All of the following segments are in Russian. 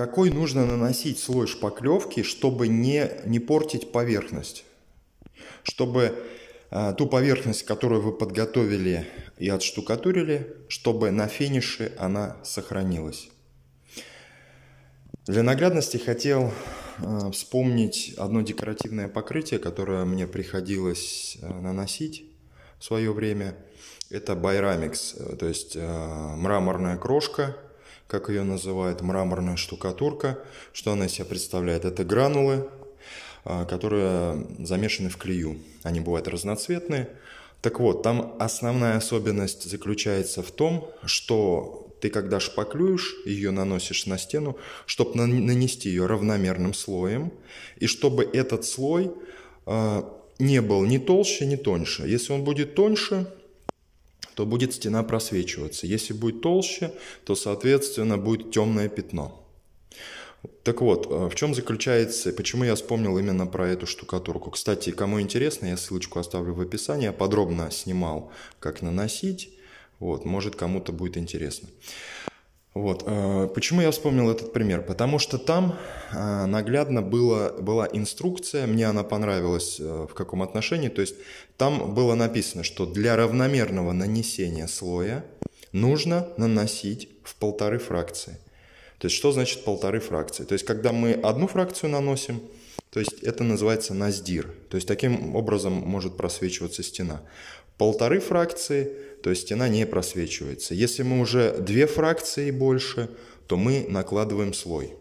Какой нужно наносить слой шпаклевки, чтобы не, не портить поверхность? Чтобы э, ту поверхность, которую вы подготовили и отштукатурили, чтобы на финише она сохранилась. Для наглядности хотел э, вспомнить одно декоративное покрытие, которое мне приходилось э, наносить в свое время. Это Байрамикс, э, то есть э, мраморная крошка – как ее называют, мраморная штукатурка. Что она из себя представляет? Это гранулы, а, которые замешаны в клею. Они бывают разноцветные. Так вот, там основная особенность заключается в том, что ты когда шпаклюешь, ее наносишь на стену, чтобы нанести ее равномерным слоем, и чтобы этот слой а, не был ни толще, ни тоньше. Если он будет тоньше, то будет стена просвечиваться. Если будет толще, то, соответственно, будет темное пятно. Так вот, э, в чем заключается, почему я вспомнил именно про эту штукатурку. Кстати, кому интересно, я ссылочку оставлю в описании. Я подробно снимал, как наносить. Вот, может, кому-то будет интересно. Вот. Э, почему я вспомнил этот пример? Потому что там э, наглядно было, была инструкция, мне она понравилась э, в каком отношении, то есть там было написано, что для равномерного нанесения слоя нужно наносить в полторы фракции. То есть что значит полторы фракции? То есть когда мы одну фракцию наносим, то есть это называется наздир. То есть таким образом может просвечиваться стена полторы фракции, то есть стена не просвечивается. Если мы уже две фракции и больше, то мы накладываем слой.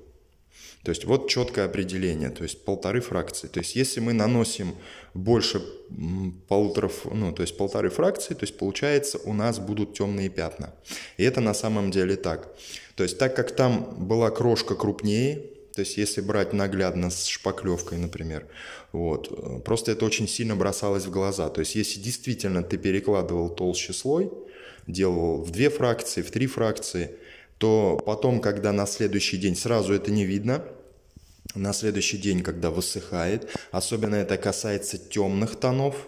То есть вот четкое определение, то есть полторы фракции. То есть если мы наносим больше полутора, ну, то есть полторы фракции, то есть получается у нас будут темные пятна. И это на самом деле так. То есть так как там была крошка крупнее, то есть, если брать наглядно с шпаклевкой, например, вот, э, просто это очень сильно бросалось в глаза. То есть, если действительно ты перекладывал толще слой, делал в две фракции, в три фракции, то потом, когда на следующий день сразу это не видно, на следующий день, когда высыхает, особенно это касается темных тонов,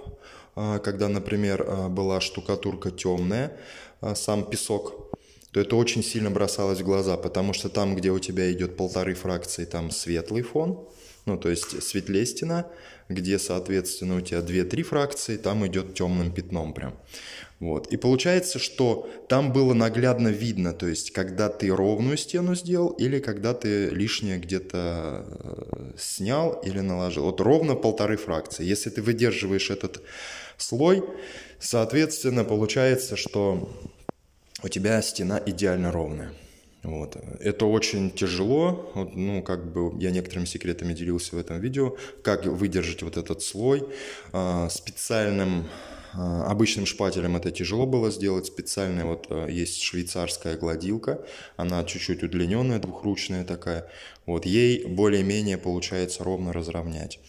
а, когда, например, а, была штукатурка темная, а, сам песок, то это очень сильно бросалось в глаза, потому что там, где у тебя идет полторы фракции, там светлый фон, ну, то есть светлее стена, где, соответственно, у тебя две-три фракции, там идет темным пятном прям. Вот. И получается, что там было наглядно видно, то есть когда ты ровную стену сделал или когда ты лишнее где-то э, снял или наложил. Вот ровно полторы фракции. Если ты выдерживаешь этот слой, соответственно, получается, что у тебя стена идеально ровная. Вот. Это очень тяжело, вот, ну, как бы я некоторыми секретами делился в этом видео, как выдержать вот этот слой. А, специальным а, обычным шпателем это тяжело было сделать, специальная вот а, есть швейцарская гладилка, она чуть-чуть удлиненная, двухручная такая, вот, ей более-менее получается ровно разровнять.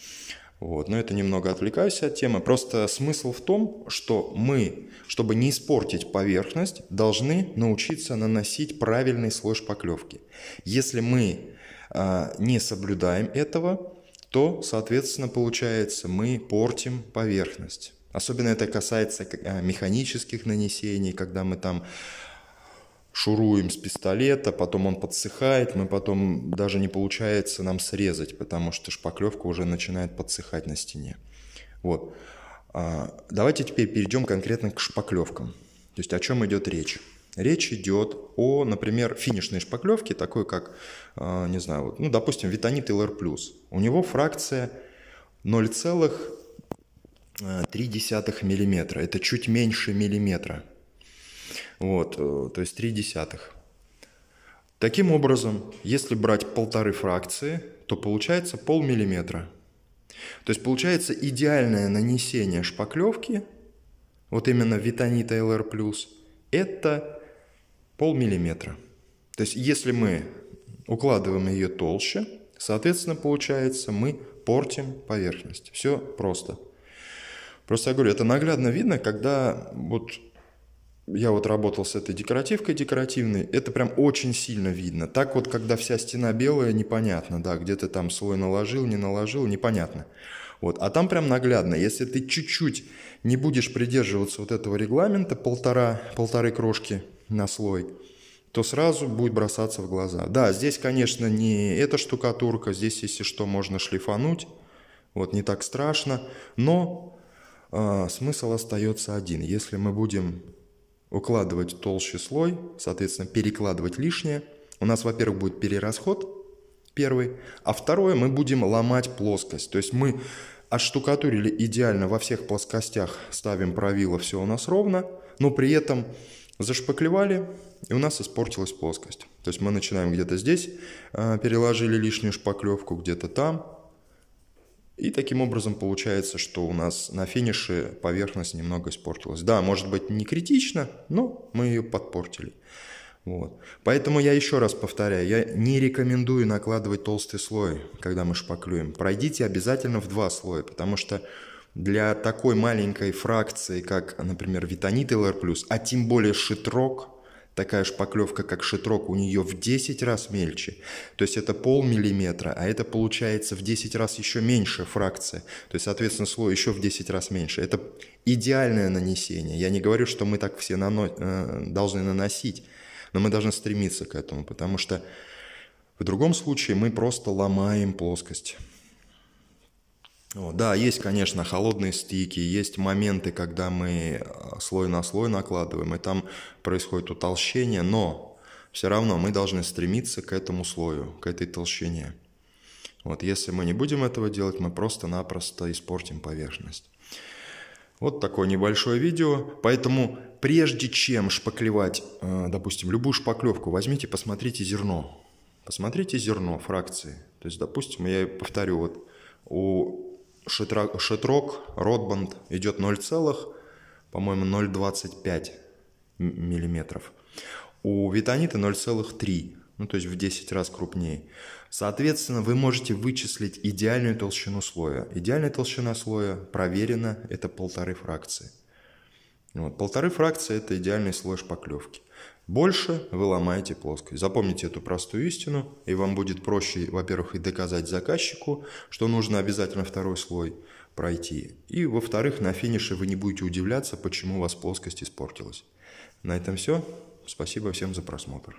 Вот. Но это немного отвлекаюсь от темы. Просто смысл в том, что мы, чтобы не испортить поверхность, должны научиться наносить правильный слой шпаклевки. Если мы а, не соблюдаем этого, то, соответственно, получается, мы портим поверхность. Особенно это касается а, механических нанесений, когда мы там шуруем с пистолета, потом он подсыхает, мы потом даже не получается нам срезать, потому что шпаклевка уже начинает подсыхать на стене. Вот. А, давайте теперь перейдем конкретно к шпаклевкам. То есть о чем идет речь? Речь идет о, например, финишной шпаклевке, такой как, а, не знаю, вот, ну, допустим, витанит ЛР+. У него фракция 0,3 а, мм. Это чуть меньше миллиметра. Вот, э, то есть 3 десятых. Таким образом, если брать полторы фракции, то получается полмиллиметра. То есть получается идеальное нанесение шпаклевки, вот именно витонита LR+, это полмиллиметра. То есть если мы укладываем ее толще, соответственно, получается, мы портим поверхность. Все просто. Просто я говорю, это наглядно видно, когда вот я вот работал с этой декоративкой декоративной, это прям очень сильно видно. Так вот, когда вся стена белая, непонятно, да, где то там слой наложил, не наложил, непонятно. Вот. А там прям наглядно, если ты чуть-чуть не будешь придерживаться вот этого регламента, полтора, полторы крошки на слой, то сразу будет бросаться в глаза. Да, здесь, конечно, не эта штукатурка, здесь, если что, можно шлифануть, вот не так страшно, но э, смысл остается один. Если мы будем укладывать толще слой, соответственно, перекладывать лишнее. У нас, во-первых, будет перерасход, первый, а второе, мы будем ломать плоскость. То есть мы оштукатурили идеально во всех плоскостях, ставим правило, все у нас ровно, но при этом зашпаклевали, и у нас испортилась плоскость. То есть мы начинаем где-то здесь, э, переложили лишнюю шпаклевку, где-то там, и таким образом получается, что у нас на финише поверхность немного испортилась. Да, может быть не критично, но мы ее подпортили. Вот. Поэтому я еще раз повторяю, я не рекомендую накладывать толстый слой, когда мы шпаклюем. Пройдите обязательно в два слоя, потому что для такой маленькой фракции, как, например, витонит ЛР+, а тем более шитрок, такая шпаклевка, как шитрок, у нее в 10 раз мельче. То есть это полмиллиметра, а это получается в 10 раз еще меньше фракция. То есть, соответственно, слой еще в 10 раз меньше. Это идеальное нанесение. Я не говорю, что мы так все нано... Э, должны наносить, но мы должны стремиться к этому, потому что в другом случае мы просто ломаем плоскость. О, да, есть, конечно, холодные стики, есть моменты, когда мы а, слой на слой накладываем, и там происходит утолщение, но все равно мы должны стремиться к этому слою, к этой толщине. Вот если мы не будем этого делать, мы просто-напросто испортим поверхность. Вот такое небольшое видео. Поэтому прежде чем шпаклевать, э, допустим, любую шпаклевку, возьмите, посмотрите зерно. Посмотрите зерно фракции. То есть, допустим, я повторю, вот у шитрок, Ротбанд идет 0 по-моему, 0,25 миллиметров. У Витанита 0,3, ну то есть в 10 раз крупнее. Соответственно, вы можете вычислить идеальную толщину слоя. Идеальная толщина слоя проверена, это полторы фракции. Вот. Полторы фракции – это идеальный слой шпаклевки. Больше вы ломаете плоскость. Запомните эту простую истину, и вам будет проще, во-первых, и доказать заказчику, что нужно обязательно второй слой пройти. И, во-вторых, на финише вы не будете удивляться, почему у вас плоскость испортилась. На этом все. Спасибо всем за просмотр.